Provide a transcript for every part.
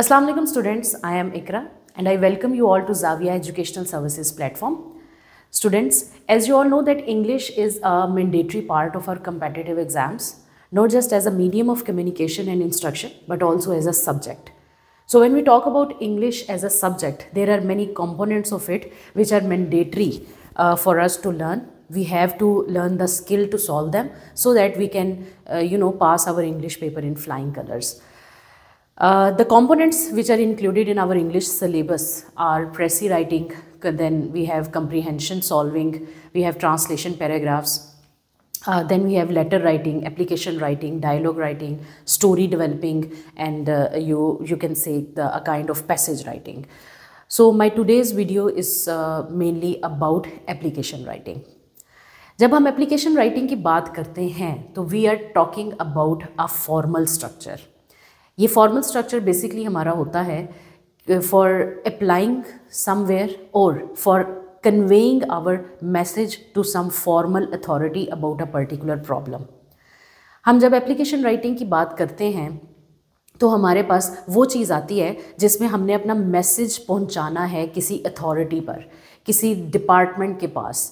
Assalamualaikum students, I am Ikra and I welcome you all to Zavia Educational Services platform. Students, as you all know that English is a mandatory part of our competitive exams, not just as a medium of communication and instruction, but also as a subject. So when we talk about English as a subject, there are many components of it which are mandatory uh, for us to learn. We have to learn the skill to solve them so that we can, uh, you know, pass our English paper in flying colors. Uh, the components which are included in our English syllabus are Pressy writing, then we have comprehension solving, we have translation paragraphs, uh, then we have letter writing, application writing, dialogue writing, story developing, and uh, you, you can say the, a kind of passage writing. So my today's video is uh, mainly about application writing. जब हम application writing की बात करते हैं तो we are talking about a formal structure ये formal structure basically हमारा होता है फॉर अप्लाइंग समवेयर और for conveying our message to some formal authority about a particular problem हम जब एप्लीकेशन राइटिंग की बात करते हैं तो हमारे पास वो चीज़ आती है जिसमें हमने अपना मैसेज पहुंचाना है किसी अथॉरिटी पर किसी डिपार्टमेंट के पास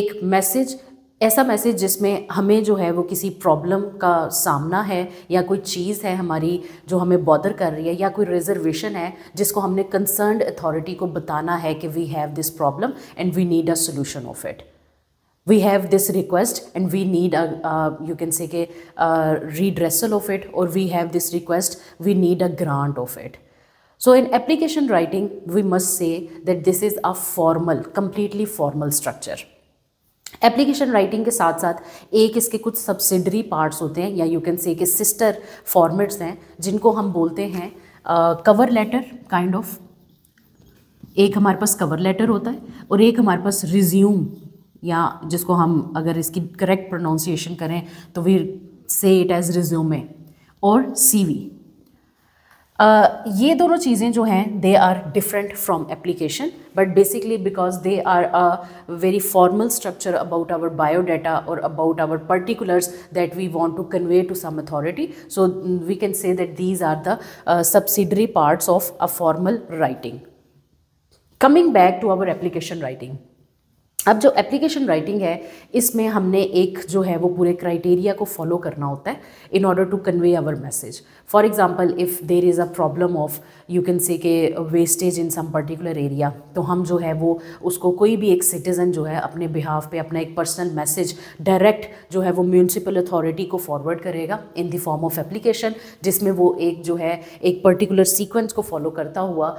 एक मैसेज ऐसा मैसेज जिसमें हमें जो है वो किसी प्रॉब्लम का सामना है या कोई चीज़ है हमारी जो हमें बॉदर कर रही है या कोई रिजर्वेशन है जिसको हमने कंसर्न अथॉरिटी को बताना है कि we have this problem and we need a solution of it we have this request and we need you can say के रीड्रेसल ऑफ इट और we have this request we need a grant of it so in application writing we must say that this is a formal completely formal structure application writing के साथ साथ एक इसके कुछ subsidiary parts होते हैं या you can say sister formats हैं जिनको हम बोलते हैं कवर लेटर काइंड ऑफ एक हमारे पास कवर लेटर होता है और एक हमारे पास रिज्यूम या जिसको हम अगर इसकी करेक्ट प्रोनाउंसिएशन करें तो we say it as resume और सीवी ये दोनों चीज़ें जो हैं they are different from application but basically because they are a very formal structure about our biodata और about our particulars that we want to convey to some authority so we can say that these are the subsidiary parts of a formal writing coming back to our application writing अब जो application writing है इसमें हमने एक जो है वो पूरे क्राइटेरिया को फॉलो करना होता है in order to convey our message for example if there is a problem of you can say के wastage in some particular area तो हम जो है वो उसको कोई भी एक सिटीज़न जो है अपने बिहाफ पे अपना एक पर्सनल मैसेज डायरेक्ट जो है वो म्यूनसिपल अथॉरिटी को फॉरवर्ड करेगा in the form of application जिसमें वो एक जो है एक पर्टिकुलर सीक्वेंस को फॉलो करता हुआ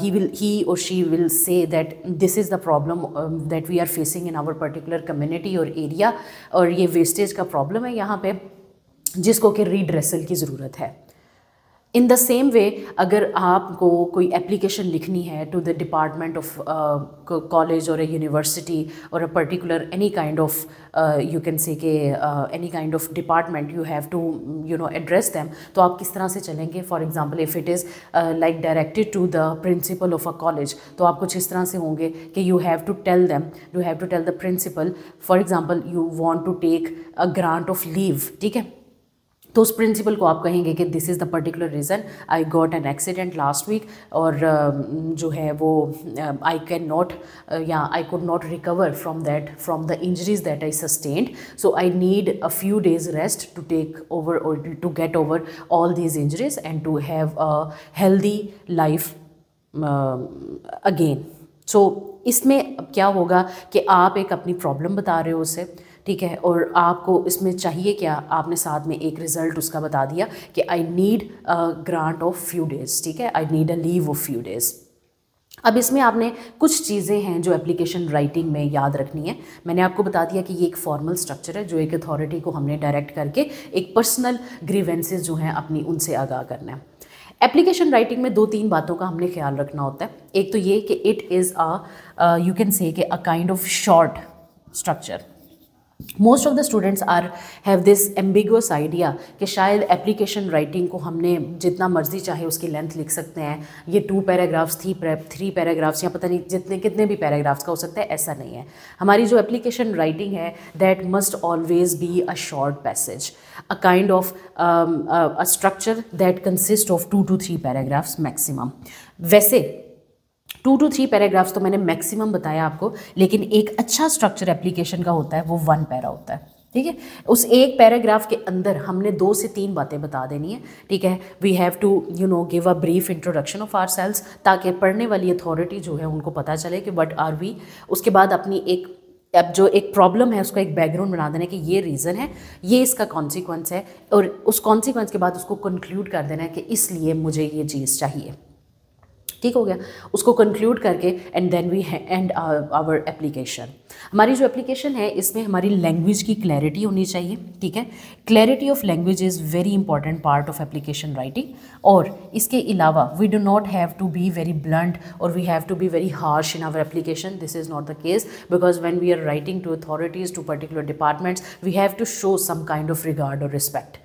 ही विल ही और she will say that this is the problem that we are facing in our particular community और एरिया और ये वेस्टेज का प्रॉब्लम है यहाँ पे जिसको कि रीड्रेसल की ज़रूरत है इन द सेम वे अगर आपको कोई एप्लीकेशन लिखनी है to the department of college और ए यूनिवर्सिटी और a particular any kind of you can say के any kind of department you have to you know address them तो आप किस तरह से चलेंगे for example if it is like directed to the principal of a college तो आप कुछ इस तरह से होंगे कि you have to tell them you have to tell the principal for example you want to take a grant of leave ठीक है तो उस प्रिंसिपल को आप कहेंगे कि this is the particular reason I got an accident last week और um, जो है वो आई कैन नॉट या I could not recover from that from the injuries that I sustained so I need a few days rest to take over और to get over all these injuries and to have a healthy life again so इसमें क्या होगा कि आप एक अपनी problem बता रहे हो उसे ठीक है और आपको इसमें चाहिए क्या आपने साथ में एक रिज़ल्ट उसका बता दिया कि I need grant of few days ठीक है I need a leave of few days अब इसमें आपने कुछ चीज़ें हैं जो एप्लीकेशन राइटिंग में याद रखनी है मैंने आपको बता दिया कि ये एक फॉर्मल स्ट्रक्चर है जो एक अथॉरिटी को हमने डायरेक्ट करके एक पर्सनल ग्रीवेंसेज जो हैं अपनी उनसे आगाह करना है एप्लीकेशन राइटिंग में दो तीन बातों का हमने ख्याल रखना होता है एक तो ये कि it is uh you can say a kind of short structure most of the students are have this ambiguous idea कि शायद एप्लीकेशन राइटिंग को हमने जितना मर्जी चाहे उसकी लेंथ लिख सकते हैं ये टू पैराग्राफ्स थी थ्री पैराग्राफ्स या पता नहीं जितने कितने भी पैराग्राफ्स का हो सकता है ऐसा नहीं है हमारी जो एप्लीकेशन राइटिंग है that must always be a short passage a kind of a structure that consist of two two three paragraphs maximum वैसे टू टू थ्री पैराग्राफ्स तो मैंने मैक्सिमम बताया आपको लेकिन एक अच्छा स्ट्रक्चर एप्लीकेशन का होता है वो वन पैरा होता है ठीक है उस एक पैराग्राफ के अंदर हमने दो से तीन बातें बता देनी है ठीक है we have to you know give a brief introduction of ourselves ताकि पढ़ने वाली अथॉरिटी जो है उनको पता चले कि वट आर वी उसके बाद अपनी एक अब जो एक प्रॉब्लम है उसका एक बैकग्राउंड बना देना है कि ये रीज़न है ये इसका कॉन्सिक्वेंस है और उस कॉन्सिक्वेंस के बाद उसको कंक्लूड कर देना है कि इसलिए मुझे ये चीज़ चाहिए ठीक हो गया उसको कंक्लूड करके and then we end our application हमारी जो एप्लीकेशन है इसमें हमारी लैंग्वेज की क्लैरिटी होनी चाहिए ठीक है clarity of language is very important part of application writing और इसके अलावा we do not have to be very blunt और we have to be very harsh in our application this is not the case because when we are writing to authorities to particular departments we have to show some kind of regard और respect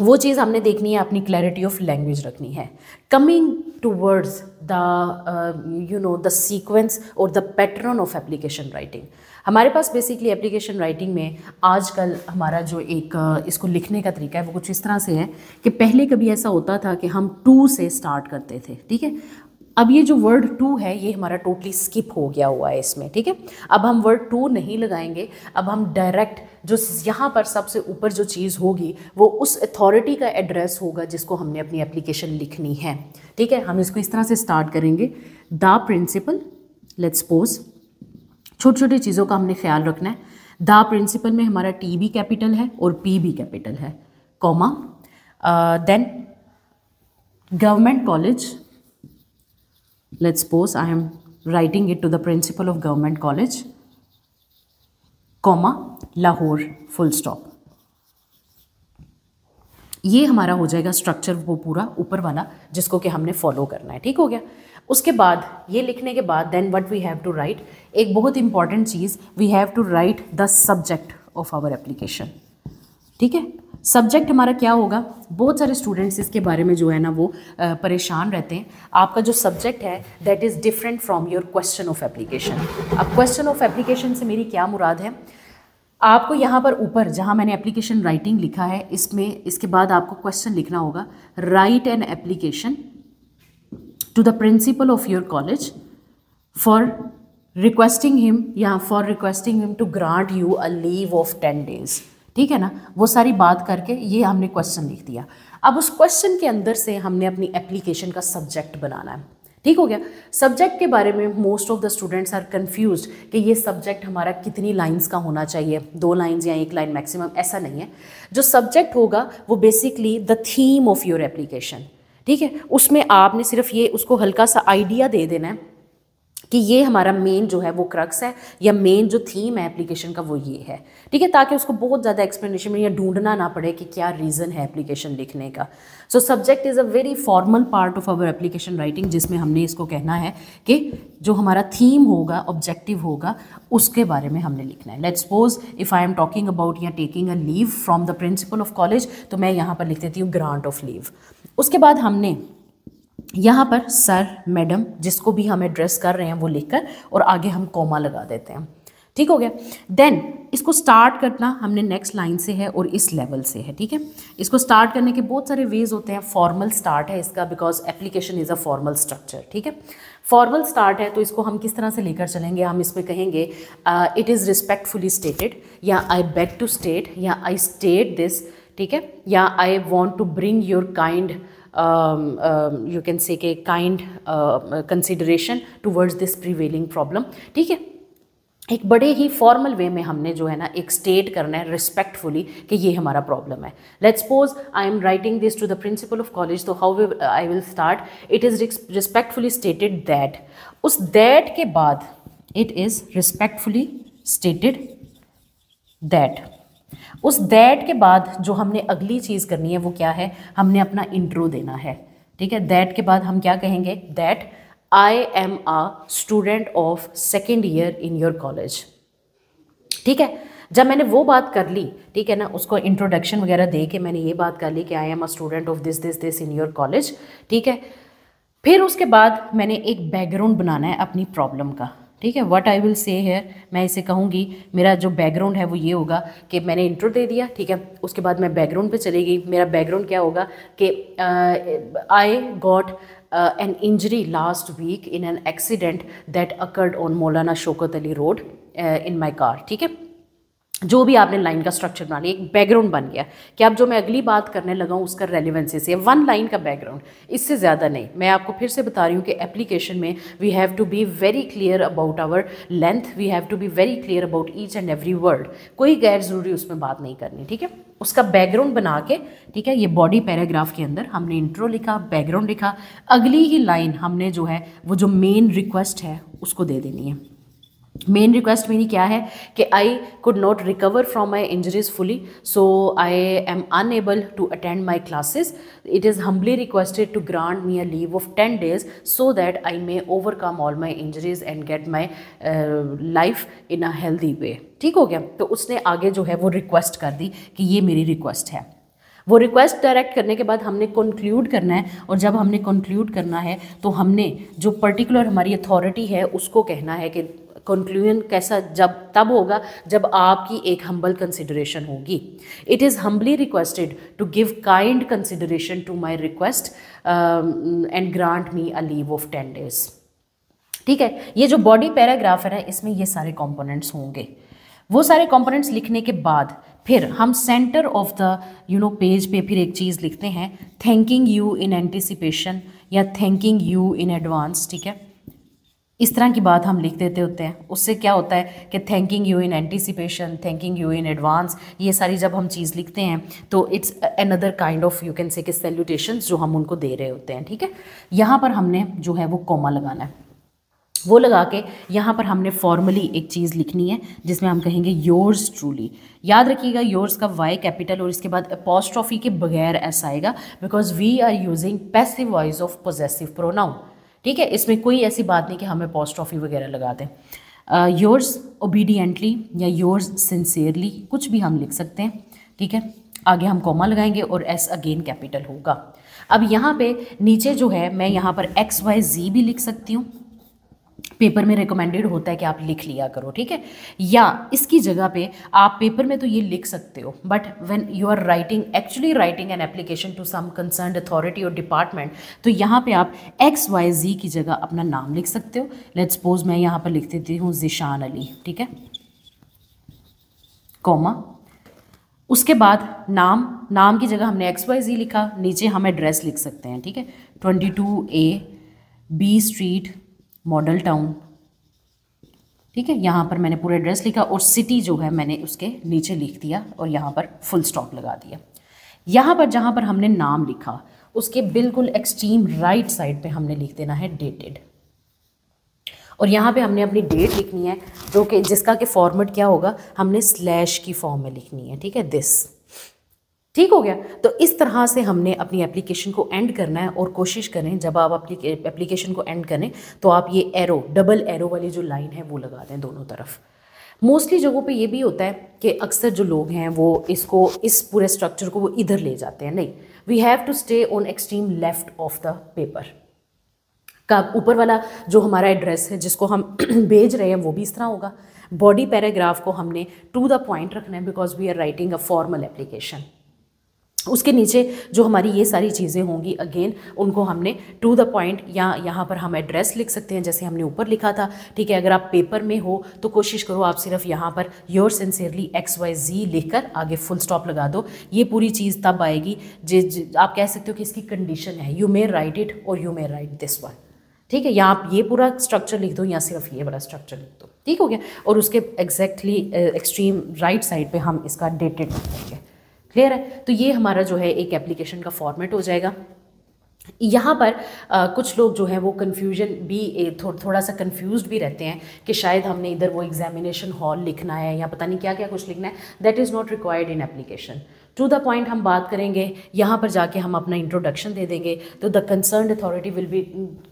वो चीज़ हमने देखनी है अपनी clarity of language रखनी है coming towards the uh, you know the sequence or the pattern of application writing हमारे पास बेसिकली एप्लीकेशन राइटिंग में आजकल हमारा जो एक uh, इसको लिखने का तरीका है वो कुछ इस तरह से है कि पहले कभी ऐसा होता था कि हम टू से स्टार्ट करते थे ठीक है अब ये जो वर्ड टू है ये हमारा टोटली स्किप हो गया हुआ है इसमें ठीक है अब हम वर्ड टू नहीं लगाएंगे अब हम डायरेक्ट जो यहाँ पर सबसे ऊपर जो चीज़ होगी वो उस अथॉरिटी का एड्रेस होगा जिसको हमने अपनी एप्लीकेशन लिखनी है ठीक है हम इसको इस तरह से स्टार्ट करेंगे द प्रिंसिपल लेट्स पोज छोटी छोटी चीज़ों का हमने ख्याल रखना है द प्रिंसिपल में हमारा टी भी कैपिटल है और पी भी कैपिटल है comma then government college let's suppose I am writing it to the principal of government college, comma, Lahore, full stop. ये हमारा हो जाएगा स्ट्रक्चर वो पूरा ऊपर वाला जिसको कि हमने फॉलो करना है ठीक हो गया उसके बाद ये लिखने के बाद then what we have to write एक बहुत इंपॉर्टेंट चीज़ we have to write the subject of our application ठीक है सब्जेक्ट हमारा क्या होगा बहुत सारे स्टूडेंट्स इसके बारे में जो है ना वो परेशान रहते हैं आपका जो सब्जेक्ट है that is different from your question of application अब क्वेश्चन ऑफ एप्लीकेशन से मेरी क्या मुराद है आपको यहाँ पर ऊपर जहाँ मैंने एप्लीकेशन राइटिंग लिखा है इसमें इसके बाद आपको क्वेश्चन लिखना होगा write an application to the principal of your college for requesting him या for requesting him to grant you a leave of ten days ठीक है ना वो सारी बात करके ये हमने क्वेश्चन लिख दिया अब उस क्वेश्चन के अंदर से हमने अपनी एप्लीकेशन का सब्जेक्ट बनाना है ठीक हो गया सब्जेक्ट के बारे में most of the students are confuse कि ये सब्जेक्ट हमारा कितनी लाइंस का होना चाहिए दो लाइंस या एक लाइन मैक्सिमम ऐसा नहीं है जो सब्जेक्ट होगा वो basically the theme of your application ठीक है उसमें आपने सिर्फ ये उसको हल्का सा आइडिया दे देना है कि ये हमारा मेन जो है वो क्रक्स है या मेन जो थीम है एप्लीकेशन का वो ये है ठीक है ताकि उसको बहुत ज़्यादा एक्सप्लेनेशन में या ढूंढना ना पड़े कि क्या रीज़न है एप्लीकेशन लिखने का so subject is a very formal part of our application writing जिसमें हमने इसको कहना है कि जो हमारा थीम होगा ऑब्जेक्टिव होगा उसके बारे में हमने लिखना है let suppose if I am talking about या taking a leave from the principal of college तो मैं यहाँ पर लिख देती हूँ ग्रांट ऑफ लीव उसके बाद हमने यहाँ पर सर मैडम जिसको भी हम एड्रेस कर रहे हैं वो लिखकर और आगे हम कॉमा लगा देते हैं ठीक हो गया देन इसको स्टार्ट करना हमने नेक्स्ट लाइन से है और इस लेवल से है ठीक है इसको स्टार्ट करने के बहुत सारे वेज होते हैं फॉर्मल स्टार्ट है इसका because application is a formal structure ठीक है फॉर्मल स्टार्ट है तो इसको हम किस तरह से लेकर चलेंगे हम इस पर कहेंगे इट इज़ रिस्पेक्टफुली स्टेटेड या आई बैक टू स्टेट या आई स्टेट दिस ठीक है या I want to bring your kind you can say के kind consideration towards this towards problem ठीक है एक बड़े ही फॉर्मल वे में हमने जो है ना एक स्टेट करना है रिस्पेक्टफुली कि ये हमारा प्रॉब्लम है let's suppose I am writing this to the principal of college तो how I will start it is respectfully stated that उस दैट के बाद it is respectfully stated that उस दैट के बाद जो हमने अगली चीज़ करनी है वो क्या है हमने अपना इंट्रो देना है ठीक है दैट के बाद हम क्या कहेंगे that I am a student of second year in your college ठीक है जब मैंने वो बात कर ली ठीक है ना उसको इंट्रोडक्शन वगैरह दे के मैंने ये बात कर ली कि I am a student of this this this in your college ठीक है फिर उसके बाद मैंने एक बैकग्राउंड बनाना है अपनी प्रॉब्लम का ठीक है what I will say here मैं इसे कहूँगी मेरा जो बैकग्राउंड है वो ये होगा कि मैंने इंट्रो दे दिया ठीक है उसके बाद मैं बैकग्राउंड पे चली गई मेरा बैकग्राउंड क्या होगा कि I got an injury last week in an accident that occurred on Maulana Shaukat Ali road in my car ठीक है जो भी आपने लाइन का स्ट्रक्चर बना लिया एक बैकग्राउंड बन गया कि अब जो मैं अगली बात करने लगा हूँ उसका रेलिवेंसी से वन लाइन का बैकग्राउंड इससे ज़्यादा नहीं मैं आपको फिर से बता रही हूँ कि एप्लीकेशन में we have to be very clear about our length we have to be very clear about each and every word कोई गैर ज़रूरी उसमें बात नहीं करनी ठीक है उसका बैकग्राउंड बना के ठीक है ये बॉडी पैराग्राफ के अंदर हमने इंट्रो लिखा बैकग्राउंड लिखा अगली ही लाइन हमने जो है वो जो मेन रिक्वेस्ट है उसको दे देनी है मेन रिक्वेस्ट मेरी क्या है कि I could not recover from my injuries fully so I am unable to attend my classes it is humbly requested to grant me a leave of ten days so that I may overcome all my injuries and get my life in a healthy way ठीक हो गया तो उसने आगे जो है वो request कर दी कि ये मेरी रिक्वेस्ट है वो रिक्वेस्ट डायरेक्ट करने के बाद हमने कंक्लूड करना है और जब हमने कंक्लूड करना है तो हमने जो पर्टिकुलर हमारी अथॉरिटी है उसको कहना है कि कंक्लूजन कैसा जब तब होगा जब आपकी एक हम्बल कंसिडरेशन होगी it is humbly requested to give kind consideration to my request and grant me a leave of ten days ठीक है ये जो बॉडी पैराग्राफ है ना इसमें ये सारे कॉम्पोनेंट्स होंगे वो सारे कॉम्पोनेंट्स लिखने के बाद फिर हम centre of the you know page पे फिर एक चीज़ लिखते हैं थैंकिंग यू इन एंटिसिपेशन या थैंकिंग यू इन एडवांस ठीक है इस तरह की बात हम लिख देते होते हैं उससे क्या होता है कि thanking you in anticipation thanking you in advance ये सारी जब हम चीज़ लिखते हैं तो it's another kind of you can say कि सेल्यूटेशन जो हम उनको दे रहे होते हैं ठीक है यहाँ पर हमने जो है वो कॉमा लगाना है वो लगा के यहाँ पर हमने फॉर्मली एक चीज़ लिखनी है जिसमें हम कहेंगे योर्स ट्रूली याद रखिएगा योर्स का वाई कैपिटल और इसके बाद अपोस्ट्रॉफी के बगैर ऐसा आएगा because we are using passive voice of possessive pronoun ठीक है इसमें कोई ऐसी बात नहीं कि हमें पोस्ट ऑफी वगैरह लगा दें योर्स ओबीडियंटली या योर्स सिंसेयरली कुछ भी हम लिख सकते हैं ठीक है आगे हम कॉमा लगाएंगे और एस अगेन कैपिटल होगा अब यहाँ पे नीचे जो है मैं यहाँ पर एक्स वाई जी भी लिख सकती हूँ पेपर में रिकमेंडेड होता है कि आप लिख लिया करो ठीक है या इसकी जगह पे आप पेपर में तो ये लिख सकते हो but when you are writing actually writing an application to some concern authority और डिपार्टमेंट तो यहाँ पे आप एक्स वाई जी की जगह अपना नाम लिख सकते हो लेट्स सपोज मैं यहाँ पर लिख देती हूँ जिशान अली ठीक है कॉमा उसके बाद नाम नाम की जगह हमने एक्स वाई जी लिखा नीचे हम एड्रेस लिख सकते हैं ठीक है twenty two A B street model town ठीक है यहाँ पर मैंने पूरा एड्रेस लिखा और सिटी जो है मैंने उसके नीचे लिख दिया और यहाँ पर फुल स्टॉप लगा दिया यहाँ पर जहाँ पर हमने नाम लिखा उसके बिल्कुल एक्सट्रीम राइट साइड पे हमने लिख देना है डेटेड और यहाँ पे हमने अपनी डेट लिखनी है जो कि जिसका के फॉर्मेट क्या होगा हमने स्लैश की फॉर्म में लिखनी है ठीक है दिस ठीक हो गया तो इस तरह से हमने अपनी एप्लीकेशन को एंड करना है और कोशिश करें जब आप एप्लीकेशन को एंड करें तो आप ये एरो डबल एरो वाली जो लाइन है वो लगा दें दोनों तरफ मोस्टली जगहों पे ये भी होता है कि अक्सर जो लोग हैं वो इसको इस पूरे स्ट्रक्चर को वो इधर ले जाते हैं नहीं we have to stay on extreme left of the paper का ऊपर वाला जो हमारा एड्रेस है जिसको हम भेज रहे हैं वो भी इस तरह होगा बॉडी पैराग्राफ को हमने टू द पॉइंट रखना है because we are writing a formal application उसके नीचे जो हमारी ये सारी चीज़ें होंगी अगेन उनको हमने टू द पॉइंट या यहाँ पर हम एड्रेस लिख सकते हैं जैसे हमने ऊपर लिखा था ठीक है अगर आप पेपर में हो तो कोशिश करो आप सिर्फ यहाँ पर your sincerely X Y Z कर आगे फुल स्टॉप लगा दो ये पूरी चीज़ तब आएगी जे आप कह सकते हो कि इसकी कंडीशन है यू मे राइट इट और you may write this one ठीक है या आप ये पूरा स्ट्रक्चर लिख दो या सिर्फ ये बड़ा स्ट्रक्चर लिख दो ठीक हो गया और उसके एग्जैक्टली एक्सट्रीम राइट साइड पर हम इसका डेटेड लिखेंगे क्लियर है तो ये हमारा जो है एक एप्लीकेशन का फॉर्मेट हो जाएगा यहाँ पर आ, कुछ लोग जो हैं वो कन्फ्यूजन भी थो, थोड़ा सा कन्फ्यूज भी रहते हैं कि शायद हमने इधर वो एग्जामिनेशन हॉल लिखना है या पता नहीं क्या क्या कुछ लिखना है that is not required in application to the point हम बात करेंगे यहाँ पर जाके हम अपना इंट्रोडक्शन दे देंगे तो the concern authority will be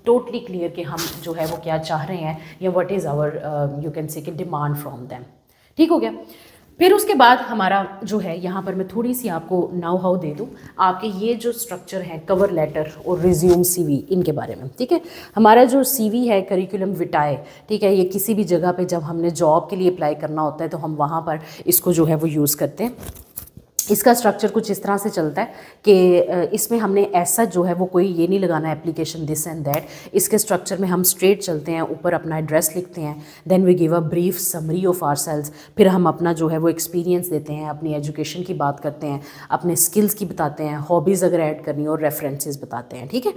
totally clear कि हम जो है वो क्या चाह रहे हैं या what is our you can say कि डिमांड फ्रॉम दैम ठीक हो गया फिर उसके बाद हमारा जो है यहाँ पर मैं थोड़ी सी आपको नाव हाउ दे दूँ आपके ये जो स्ट्रक्चर है कवर लेटर और रिज्यूम सीवी इनके बारे में ठीक है हमारा जो सीवी है करिकुलम विटाए ठीक है ये किसी भी जगह पे जब हमने जॉब के लिए अप्लाई करना होता है तो हम वहाँ पर इसको जो है वो यूज़ करते हैं इसका स्ट्रक्चर कुछ इस तरह से चलता है कि इसमें हमने ऐसा जो है वो कोई ये नहीं लगाना एप्लीकेशन दिस एंड दैट इसके स्ट्रक्चर में हम स्ट्रेट चलते हैं ऊपर अपना एड्रेस लिखते हैं then we give a brief summary of ourselves फिर हम अपना जो है वो एक्सपीरियंस देते हैं अपनी एजुकेशन की बात करते हैं अपने स्किल्स की बताते हैं हॉबीज़ अगर ऐड करनी और रेफरेंसेज बताते हैं ठीक है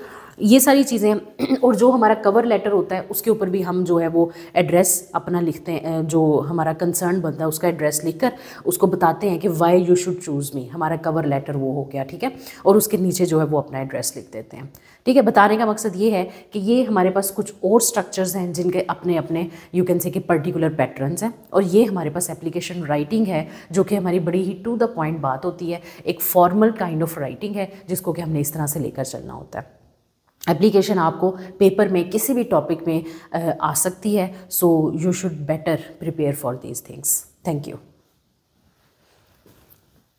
ये सारी चीज़ें और जो हमारा कवर लेटर होता है उसके ऊपर भी हम जो है वो एड्रेस अपना लिखते हैं जो हमारा कंसर्न बनता है उसका एड्रेस लिख कर उसको बताते हैं कि why you should choose choose me हमारा कवर लेटर वो हो गया ठीक है और उसके नीचे जो है वो अपना एड्रेस लिख देते हैं ठीक है बताने का मकसद ये है कि ये हमारे पास कुछ और स्ट्रक्चर्स हैं जिनके अपने अपने यू कैन से कि पर्टिकुलर पैटर्न्स हैं और ये हमारे पास एप्लीकेशन राइटिंग है जो कि हमारी बड़ी ही टू द पॉइंट बात होती है एक फॉर्मल काइंड ऑफ राइटिंग है जिसको कि हमने इस तरह से लेकर चलना होता है एप्लीकेशन आपको पेपर में किसी भी टॉपिक में आ सकती है so you should better prepare for these things thank you